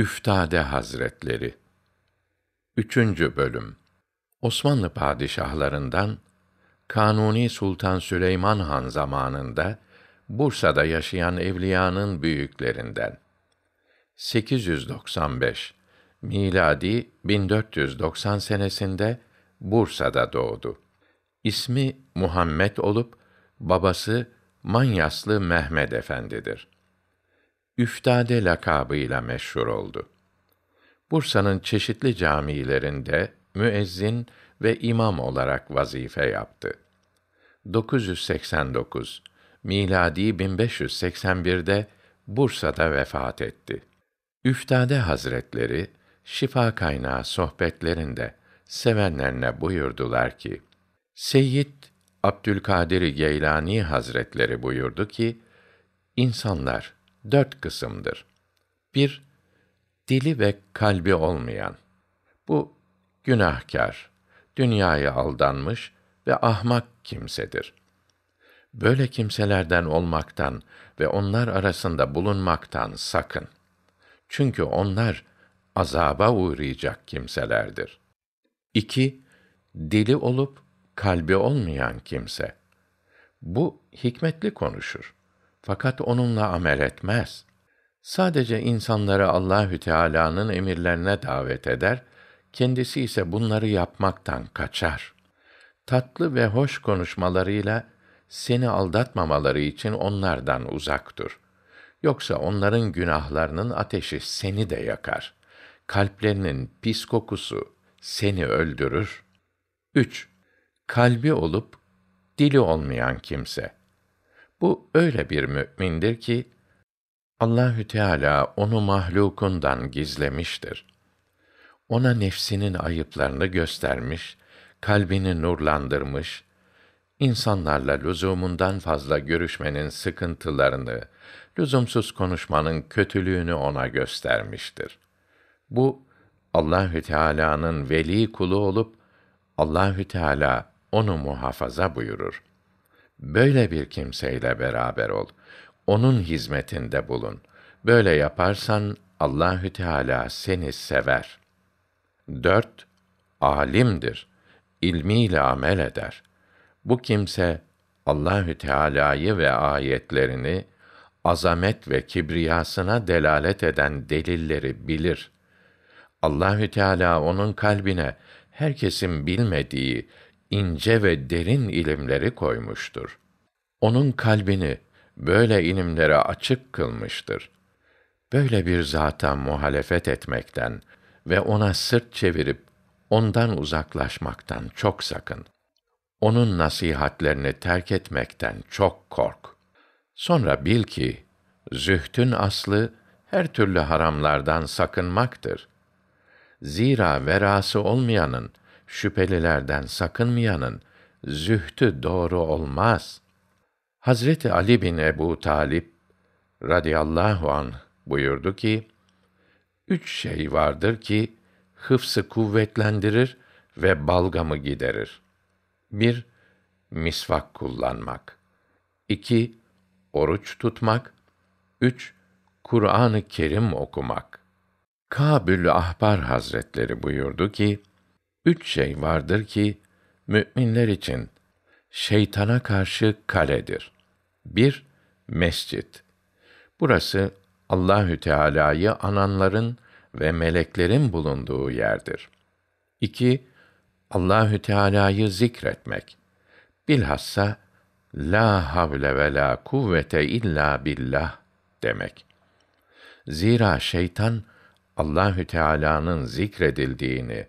Üftade Hazretleri 3. bölüm Osmanlı padişahlarından Kanuni Sultan Süleyman Han zamanında Bursa'da yaşayan evliyanın büyüklerinden 895 miladi 1490 senesinde Bursa'da doğdu. İsmi Muhammed olup babası Manyaslı Mehmed Efendidir. Üftade lakabıyla meşhur oldu. Bursa'nın çeşitli camilerinde müezzin ve imam olarak vazife yaptı. 989 miladi 1581'de Bursa'da vefat etti. Üftade Hazretleri şifa kaynağı sohbetlerinde sevenlerine buyurdular ki: Seyyid Abdülkadir Geylani Hazretleri buyurdu ki: İnsanlar dört kısımdır. 1. Dili ve kalbi olmayan. Bu günahkar, dünyaya aldanmış ve ahmak kimsedir. Böyle kimselerden olmaktan ve onlar arasında bulunmaktan sakın. Çünkü onlar azaba uğrayacak kimselerdir. 2. Dili olup kalbi olmayan kimse. Bu hikmetli konuşur. Fakat onunla amel etmez. Sadece insanları Allahü Teala'nın emirlerine davet eder, kendisi ise bunları yapmaktan kaçar. Tatlı ve hoş konuşmalarıyla seni aldatmamaları için onlardan uzak dur. Yoksa onların günahlarının ateşi seni de yakar. Kalplerinin pis kokusu seni öldürür. 3. Kalbi olup dili olmayan kimse. Bu öyle bir mümindir ki Allahü Teala onu mahlukundan gizlemiştir. Ona nefsinin ayıplarını göstermiş, kalbini nurlandırmış, insanlarla lüzumundan fazla görüşmenin sıkıntılarını, lüzumsuz konuşmanın kötülüğünü ona göstermiştir. Bu Allahü Teala'nın veli kulu olup Allahü Teala onu muhafaza buyurur. Böyle bir kimseyle beraber ol. Onun hizmetinde bulun. Böyle yaparsan Allahü Teala seni sever. 4. Alimdir. İlmiyle amel eder. Bu kimse Allahü Teala'yı ve ayetlerini azamet ve kibriyasına delalet eden delilleri bilir. Allahü Teala onun kalbine herkesin bilmediği ince ve derin ilimleri koymuştur. Onun kalbini böyle ilimlere açık kılmıştır. Böyle bir zata muhalefet etmekten ve ona sırt çevirip ondan uzaklaşmaktan çok sakın. Onun nasihatlerini terk etmekten çok kork. Sonra bil ki zühtün aslı her türlü haramlardan sakınmaktır. Zira verası olmayanın şüphelilerden sakınmayanın zühtü doğru olmaz. Hazreti Ali bin Ebu Talip radıyallahu an buyurdu ki: Üç şey vardır ki hıfsı kuvvetlendirir ve balgamı giderir. 1. Misvak kullanmak. 2. Oruç tutmak. 3. Kur'an-ı Kerim okumak. Kabül Ahbar Hazretleri buyurdu ki, üç şey vardır ki müminler için şeytana karşı kaledir. 1. Mescit. Burası Allahü Teala'yı ananların ve meleklerin bulunduğu yerdir. 2. Allahü Teala'yı zikretmek. Bilhassa la havle ve la kuvvete illa billah demek. Zira şeytan Allahü Teala'nın zikredildiğini,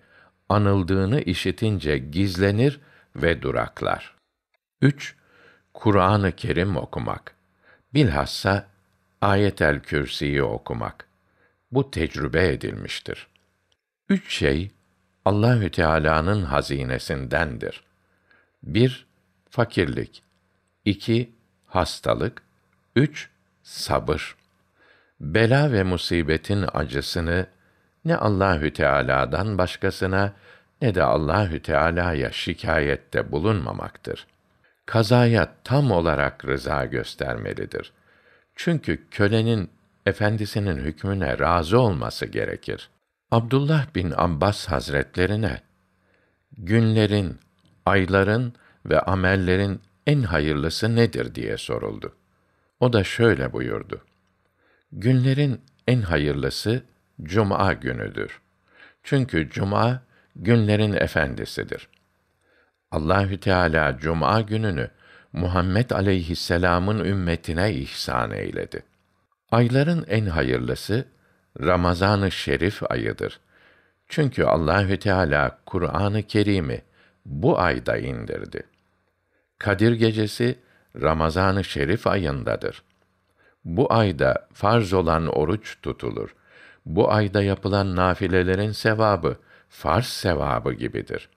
anıldığını işitince gizlenir ve duraklar. 3. Kur'an-ı Kerim okumak. Bilhassa Ayetel Kürsi'yi okumak. Bu tecrübe edilmiştir. Üç şey Allahü Teala'nın hazinesindendir. 1. Fakirlik. 2. Hastalık. 3. Sabır. Bela ve musibetin acısını ne Allahü Teala'dan başkasına ne de Allahü Teala'ya şikayette bulunmamaktır. Kazaya tam olarak rıza göstermelidir. Çünkü kölenin efendisinin hükmüne razı olması gerekir. Abdullah bin Abbas Hazretlerine günlerin, ayların ve amellerin en hayırlısı nedir diye soruldu. O da şöyle buyurdu. Günlerin en hayırlısı cuma günüdür. Çünkü cuma günlerin efendisidir. Allahü Teala cuma gününü Muhammed aleyhisselam'ın ümmetine ihsan eyledi. Ayların en hayırlısı Ramazan-ı Şerif ayıdır. Çünkü Allahü Teala Kur'an-ı Kerim'i bu ayda indirdi. Kadir gecesi Ramazan-ı Şerif ayındadır. Bu ayda farz olan oruç tutulur bu ayda yapılan nafilelerin sevabı farz sevabı gibidir.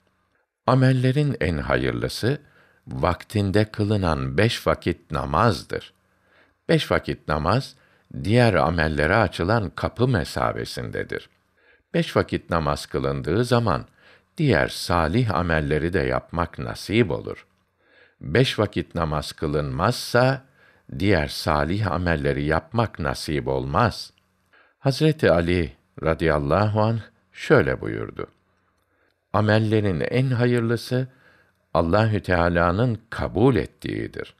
Amellerin en hayırlısı vaktinde kılınan beş vakit namazdır. Beş vakit namaz diğer amellere açılan kapı mesabesindedir. Beş vakit namaz kılındığı zaman diğer salih amelleri de yapmak nasip olur. Beş vakit namaz kılınmazsa diğer salih amelleri yapmak nasip olmaz. Hazreti Ali radıyallahu an şöyle buyurdu. Amellerin en hayırlısı Allahü Teala'nın kabul ettiğidir.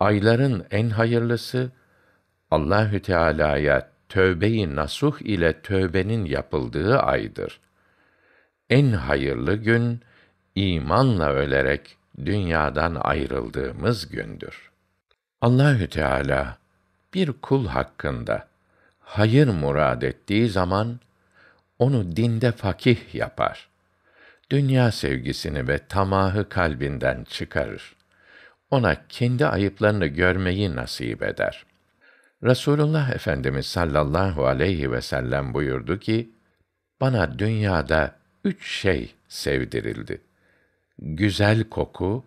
Ayların en hayırlısı Allahü Teala'ya tövbeyi nasuh ile tövbenin yapıldığı aydır. En hayırlı gün imanla ölerek dünyadan ayrıldığımız gündür. Allahü Teala bir kul hakkında hayır murad ettiği zaman onu dinde fakih yapar. Dünya sevgisini ve tamahı kalbinden çıkarır. Ona kendi ayıplarını görmeyi nasip eder. Rasulullah Efendimiz sallallahu aleyhi ve sellem buyurdu ki: Bana dünyada üç şey sevdirildi. Güzel koku,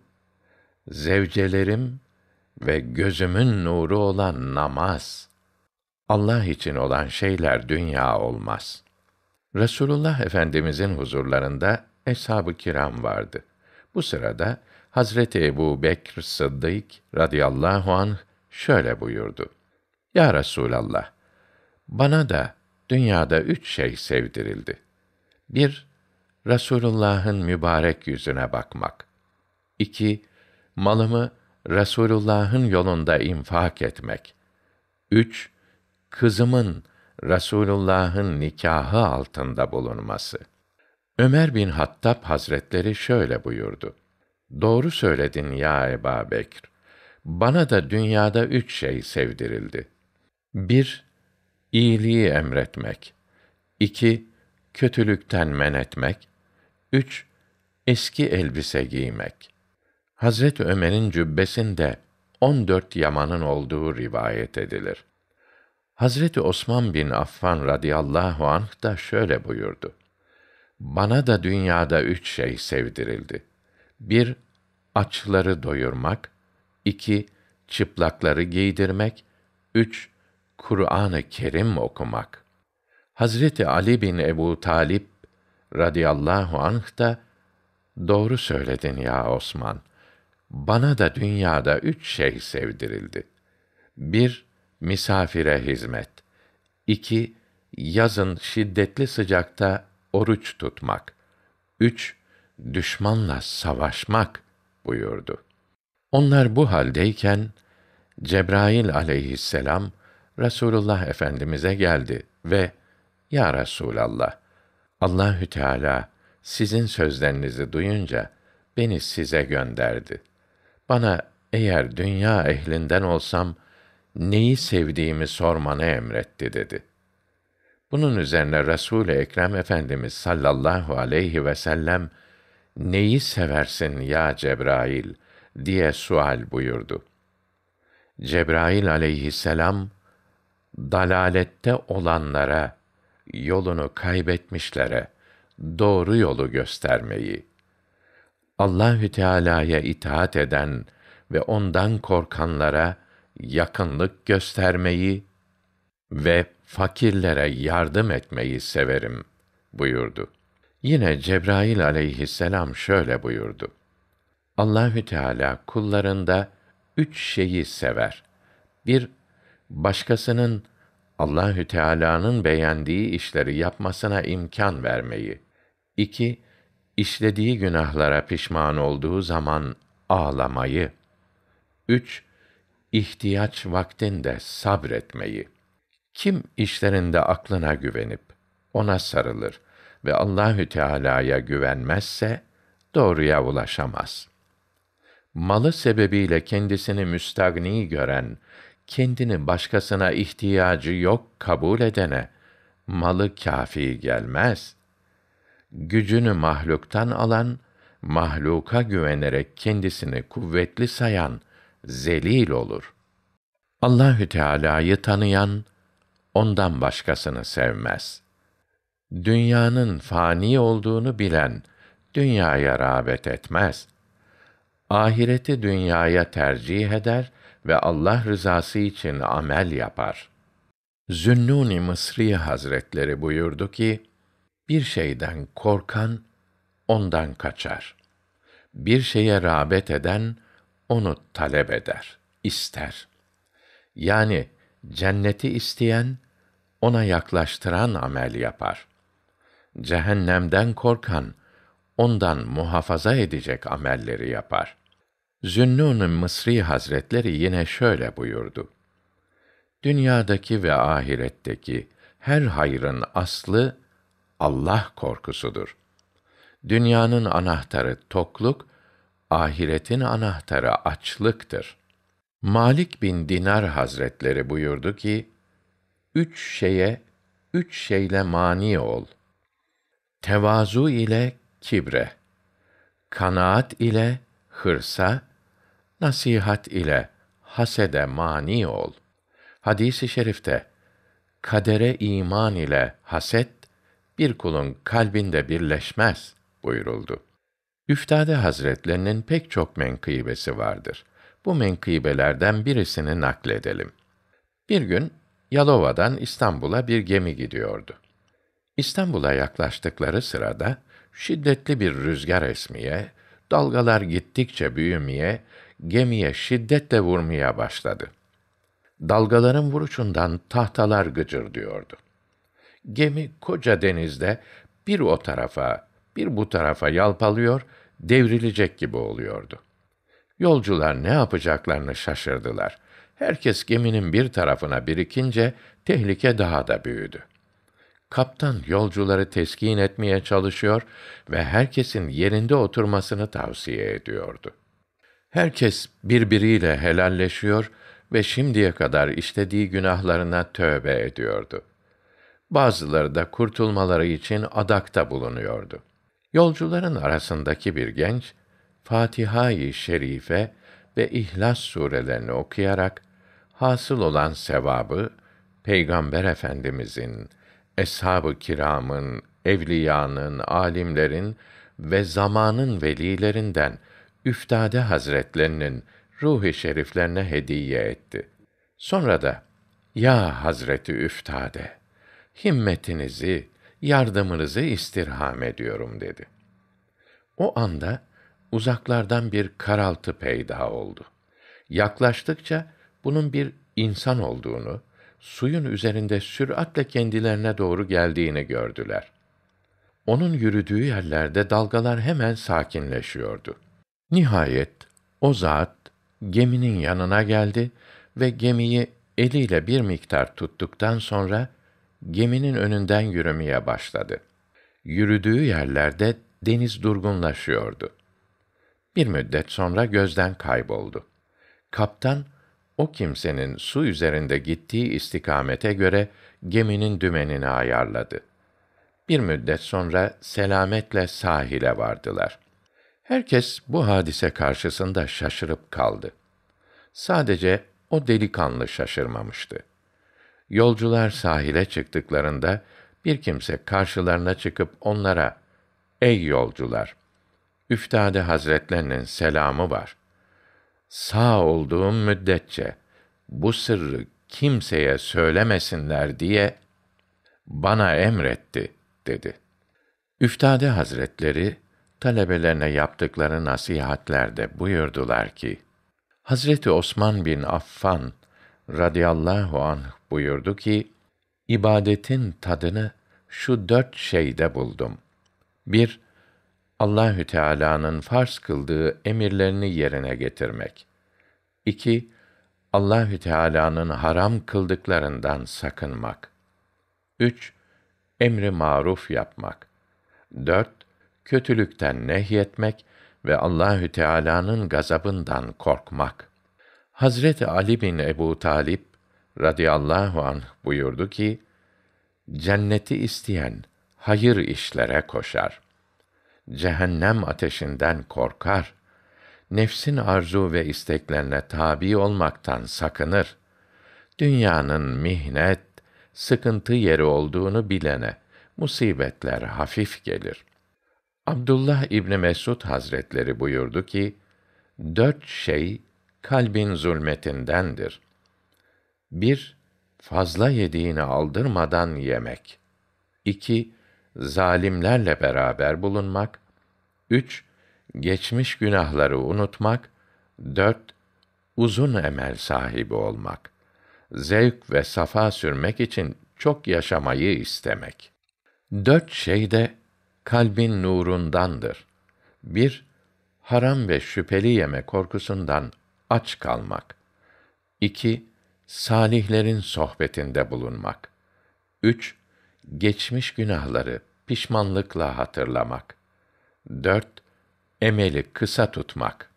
zevcelerim ve gözümün nuru olan namaz.'' Allah için olan şeyler dünya olmaz. Resulullah Efendimizin huzurlarında eshab-ı kiram vardı. Bu sırada Hazreti Ebu Bekr Sıddık radıyallahu anh şöyle buyurdu. Ya Resulallah, bana da dünyada üç şey sevdirildi. Bir, Resulullah'ın mübarek yüzüne bakmak. İki, malımı Resulullah'ın yolunda infak etmek. Üç, kızımın Rasulullah'ın nikahı altında bulunması. Ömer bin Hattab Hazretleri şöyle buyurdu. Doğru söyledin ya Eba Bekr. Bana da dünyada üç şey sevdirildi. Bir, iyiliği emretmek. İki, kötülükten men etmek. Üç, eski elbise giymek. Hazret Ömer'in cübbesinde 14 yamanın olduğu rivayet edilir. Hazreti Osman bin Affan radıyallahu anh da şöyle buyurdu. Bana da dünyada üç şey sevdirildi. Bir, açları doyurmak. iki çıplakları giydirmek. Üç, Kur'an-ı Kerim okumak. Hazreti Ali bin Ebu Talip radıyallahu anh da doğru söyledin ya Osman. Bana da dünyada üç şey sevdirildi. Bir, misafire hizmet. 2. Yazın şiddetli sıcakta oruç tutmak. 3. Düşmanla savaşmak buyurdu. Onlar bu haldeyken Cebrail aleyhisselam Rasulullah Efendimize geldi ve Ya Resulallah Allahü Teala sizin sözlerinizi duyunca beni size gönderdi. Bana eğer dünya ehlinden olsam neyi sevdiğimi sormanı emretti dedi. Bunun üzerine Resul Ekrem Efendimiz sallallahu aleyhi ve sellem neyi seversin ya Cebrail diye sual buyurdu. Cebrail aleyhisselam dalalette olanlara, yolunu kaybetmişlere doğru yolu göstermeyi, Allahü Teala'ya itaat eden ve ondan korkanlara yakınlık göstermeyi ve fakirlere yardım etmeyi severim buyurdu. Yine Cebrail aleyhisselam şöyle buyurdu. Allahü Teala kullarında üç şeyi sever. Bir, başkasının Allahü Teala'nın beğendiği işleri yapmasına imkan vermeyi. İki, işlediği günahlara pişman olduğu zaman ağlamayı. Üç, ihtiyaç vaktinde sabretmeyi. Kim işlerinde aklına güvenip ona sarılır ve Allahü Teala'ya güvenmezse doğruya ulaşamaz. Malı sebebiyle kendisini müstagni gören, kendini başkasına ihtiyacı yok kabul edene malı kafi gelmez. Gücünü mahluktan alan, mahluka güvenerek kendisini kuvvetli sayan zelil olur. Allahü Teala'yı tanıyan ondan başkasını sevmez. Dünyanın fani olduğunu bilen dünyaya rağbet etmez. Ahireti dünyaya tercih eder ve Allah rızası için amel yapar. Zünun-i Mısri Hazretleri buyurdu ki, bir şeyden korkan, ondan kaçar. Bir şeye rağbet eden, onu talep eder, ister. Yani cenneti isteyen, ona yaklaştıran amel yapar. Cehennemden korkan, ondan muhafaza edecek amelleri yapar. Zünnun Mısri Hazretleri yine şöyle buyurdu. Dünyadaki ve ahiretteki her hayrın aslı Allah korkusudur. Dünyanın anahtarı tokluk, ahiretin anahtarı açlıktır. Malik bin Dinar Hazretleri buyurdu ki, üç şeye, üç şeyle mani ol. Tevazu ile kibre, kanaat ile hırsa, nasihat ile hasede mani ol. Hadisi i şerifte, kadere iman ile haset, bir kulun kalbinde birleşmez buyuruldu. Üftade Hazretlerinin pek çok menkıbesi vardır. Bu menkıbelerden birisini nakledelim. Bir gün Yalova'dan İstanbul'a bir gemi gidiyordu. İstanbul'a yaklaştıkları sırada şiddetli bir rüzgar esmeye, dalgalar gittikçe büyümeye, gemiye şiddetle vurmaya başladı. Dalgaların vuruşundan tahtalar gıcır diyordu. Gemi koca denizde bir o tarafa, bir bu tarafa yalpalıyor, devrilecek gibi oluyordu. Yolcular ne yapacaklarını şaşırdılar. Herkes geminin bir tarafına birikince tehlike daha da büyüdü. Kaptan yolcuları teskin etmeye çalışıyor ve herkesin yerinde oturmasını tavsiye ediyordu. Herkes birbiriyle helalleşiyor ve şimdiye kadar işlediği günahlarına tövbe ediyordu. Bazıları da kurtulmaları için adakta bulunuyordu. Yolcuların arasındaki bir genç Fatiha-i Şerife ve İhlas surelerini okuyarak hasıl olan sevabı Peygamber Efendimizin, eshab-ı kiramın, evliyanın, alimlerin ve zamanın velilerinden Üftade Hazretlerinin ruhi şeriflerine hediye etti. Sonra da ya Hazreti Üftade, himmetinizi, yardımınızı istirham ediyorum dedi. O anda uzaklardan bir karaltı peyda oldu. Yaklaştıkça bunun bir insan olduğunu, suyun üzerinde süratle kendilerine doğru geldiğini gördüler. Onun yürüdüğü yerlerde dalgalar hemen sakinleşiyordu. Nihayet o zat geminin yanına geldi ve gemiyi eliyle bir miktar tuttuktan sonra geminin önünden yürümeye başladı. Yürüdüğü yerlerde deniz durgunlaşıyordu. Bir müddet sonra gözden kayboldu. Kaptan o kimsenin su üzerinde gittiği istikamete göre geminin dümenini ayarladı. Bir müddet sonra selametle sahile vardılar. Herkes bu hadise karşısında şaşırıp kaldı. Sadece o delikanlı şaşırmamıştı. Yolcular sahile çıktıklarında bir kimse karşılarına çıkıp onlara "Ey yolcular, Üftade Hazretlerinin selamı var. Sağ olduğum müddetçe bu sırrı kimseye söylemesinler diye bana emretti." dedi. Üftade Hazretleri talebelerine yaptıkları nasihatlerde buyurdular ki: Hazreti Osman bin Affan radıyallahu anh buyurdu ki, ibadetin tadını şu dört şeyde buldum. 1. Allahü Teala'nın farz kıldığı emirlerini yerine getirmek. 2. Allahü Teala'nın haram kıldıklarından sakınmak. 3. Emri maruf yapmak. 4. Kötülükten nehyetmek ve Allahü Teala'nın gazabından korkmak. Hazreti Ali bin Ebu Talip radıyallahu anh buyurdu ki, Cenneti isteyen hayır işlere koşar. Cehennem ateşinden korkar. Nefsin arzu ve isteklerine tabi olmaktan sakınır. Dünyanın mihnet, sıkıntı yeri olduğunu bilene musibetler hafif gelir. Abdullah İbni Mesud Hazretleri buyurdu ki, dört şey kalbin zulmetindendir. 1- Fazla yediğini aldırmadan yemek. 2- Zalimlerle beraber bulunmak. 3- Geçmiş günahları unutmak. 4- Uzun emel sahibi olmak. Zevk ve safa sürmek için çok yaşamayı istemek. Dört şey de kalbin nurundandır. 1- Haram ve şüpheli yeme korkusundan aç kalmak. 2- salihlerin sohbetinde bulunmak. 3. Geçmiş günahları pişmanlıkla hatırlamak. 4. Emeli kısa tutmak.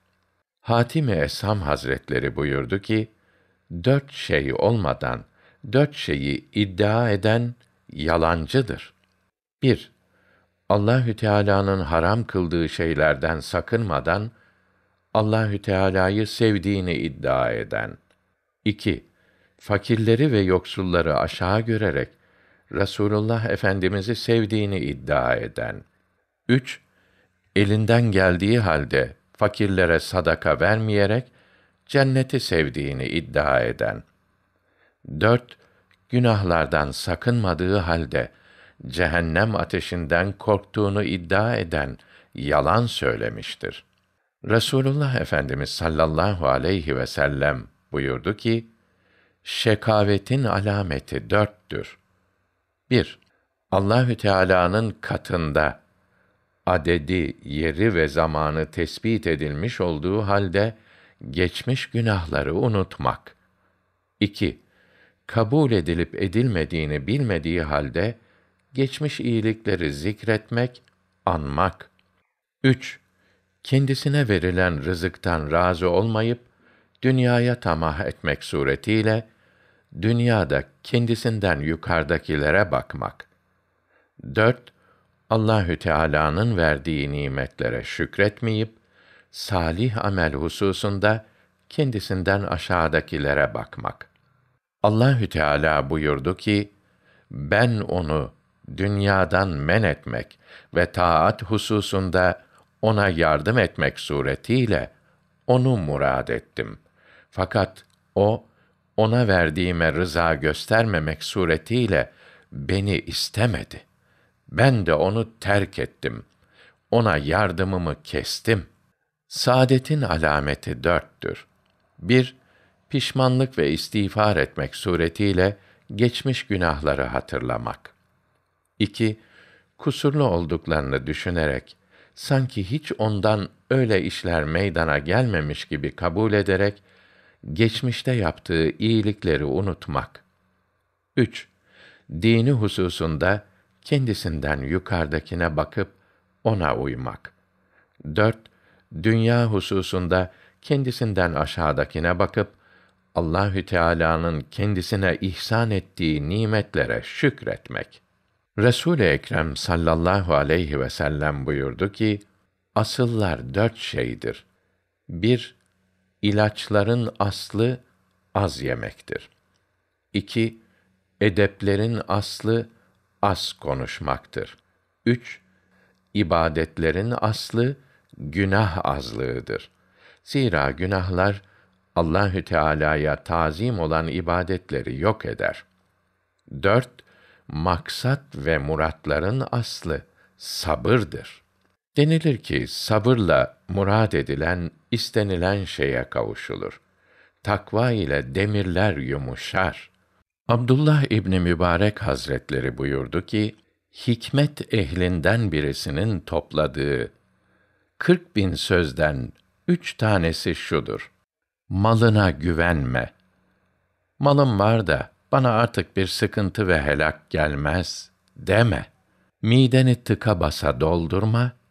hatim Esam Hazretleri buyurdu ki, dört şey olmadan, dört şeyi iddia eden yalancıdır. 1. Allahü Teala'nın haram kıldığı şeylerden sakınmadan Allahü Teala'yı sevdiğini iddia eden. 2 fakirleri ve yoksulları aşağı görerek Rasulullah Efendimizi sevdiğini iddia eden. 3. Elinden geldiği halde fakirlere sadaka vermeyerek cenneti sevdiğini iddia eden. 4. Günahlardan sakınmadığı halde cehennem ateşinden korktuğunu iddia eden yalan söylemiştir. Resulullah Efendimiz sallallahu aleyhi ve sellem buyurdu ki: şekavetin alameti dörttür. 1. Allahü Teala'nın katında adedi, yeri ve zamanı tespit edilmiş olduğu halde geçmiş günahları unutmak. 2. Kabul edilip edilmediğini bilmediği halde geçmiş iyilikleri zikretmek, anmak. 3. Kendisine verilen rızıktan razı olmayıp dünyaya tamah etmek suretiyle dünyada kendisinden yukarıdakilere bakmak. 4. Allahü Teala'nın verdiği nimetlere şükretmeyip salih amel hususunda kendisinden aşağıdakilere bakmak. Allahü Teala buyurdu ki: Ben onu dünyadan men etmek ve taat hususunda ona yardım etmek suretiyle onu murad ettim. Fakat o ona verdiğime rıza göstermemek suretiyle beni istemedi. Ben de onu terk ettim. Ona yardımımı kestim. Saadetin alameti dörttür. 1. Pişmanlık ve istiğfar etmek suretiyle geçmiş günahları hatırlamak. 2. Kusurlu olduklarını düşünerek, sanki hiç ondan öyle işler meydana gelmemiş gibi kabul ederek, geçmişte yaptığı iyilikleri unutmak. 3. Dini hususunda kendisinden yukarıdakine bakıp ona uymak. 4. Dünya hususunda kendisinden aşağıdakine bakıp Allahü Teala'nın kendisine ihsan ettiği nimetlere şükretmek. Resul-i Ekrem sallallahu aleyhi ve sellem buyurdu ki: Asıllar dört şeydir. 1- ilaçların aslı az yemektir. 2. Edeplerin aslı az konuşmaktır. 3. İbadetlerin aslı günah azlığıdır. Zira günahlar Allahü Teala'ya tazim olan ibadetleri yok eder. 4. Maksat ve muratların aslı sabırdır. Denilir ki sabırla murad edilen istenilen şeye kavuşulur. Takva ile demirler yumuşar. Abdullah İbni Mübarek Hazretleri buyurdu ki, hikmet ehlinden birisinin topladığı kırk bin sözden üç tanesi şudur. Malına güvenme. Malım var da bana artık bir sıkıntı ve helak gelmez deme. Mideni tıka basa doldurma.''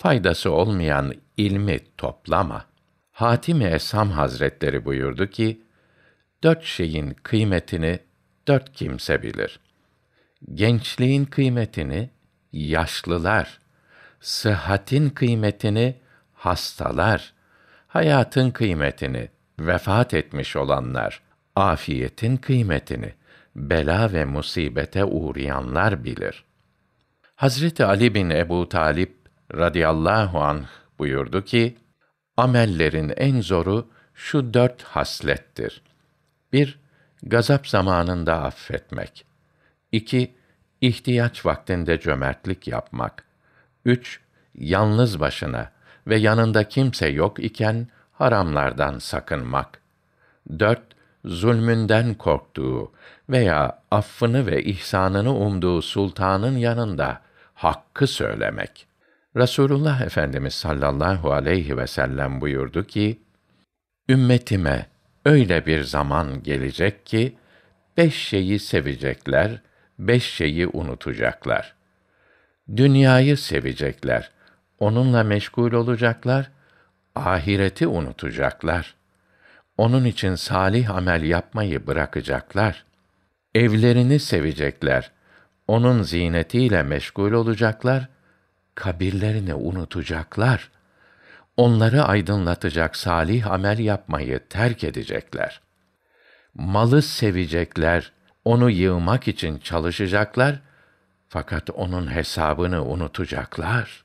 faydası olmayan ilmi toplama. Hatim-i Esam Hazretleri buyurdu ki, dört şeyin kıymetini dört kimse bilir. Gençliğin kıymetini yaşlılar, sıhhatin kıymetini hastalar, hayatın kıymetini vefat etmiş olanlar, afiyetin kıymetini bela ve musibete uğrayanlar bilir. Hazreti Ali bin Ebu Talip radıyallahu anh buyurdu ki, amellerin en zoru şu dört haslettir. 1- Gazap zamanında affetmek. 2- İhtiyaç vaktinde cömertlik yapmak. 3- Yalnız başına ve yanında kimse yok iken haramlardan sakınmak. 4- Zulmünden korktuğu veya affını ve ihsanını umduğu sultanın yanında hakkı söylemek. Rasulullah Efendimiz sallallahu aleyhi ve sellem buyurdu ki, Ümmetime öyle bir zaman gelecek ki, beş şeyi sevecekler, beş şeyi unutacaklar. Dünyayı sevecekler, onunla meşgul olacaklar, ahireti unutacaklar. Onun için salih amel yapmayı bırakacaklar. Evlerini sevecekler, onun zinetiyle meşgul olacaklar.'' kabirlerini unutacaklar. Onları aydınlatacak salih amel yapmayı terk edecekler. Malı sevecekler, onu yığmak için çalışacaklar fakat onun hesabını unutacaklar.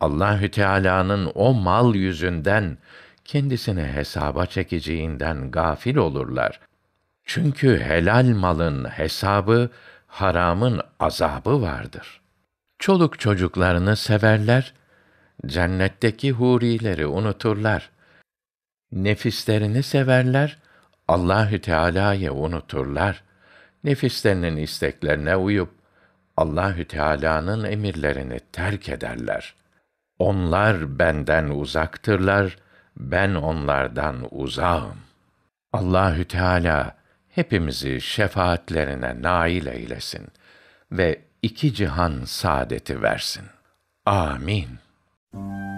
Allahü Teala'nın o mal yüzünden kendisini hesaba çekeceğinden gafil olurlar. Çünkü helal malın hesabı, haramın azabı vardır çoluk çocuklarını severler, cennetteki hurileri unuturlar. Nefislerini severler, Allahü Teala'yı unuturlar. Nefislerinin isteklerine uyup Allahü Teala'nın emirlerini terk ederler. Onlar benden uzaktırlar, ben onlardan uzağım. Allahü Teala hepimizi şefaatlerine nail eylesin ve iki cihan saadeti versin. Amin.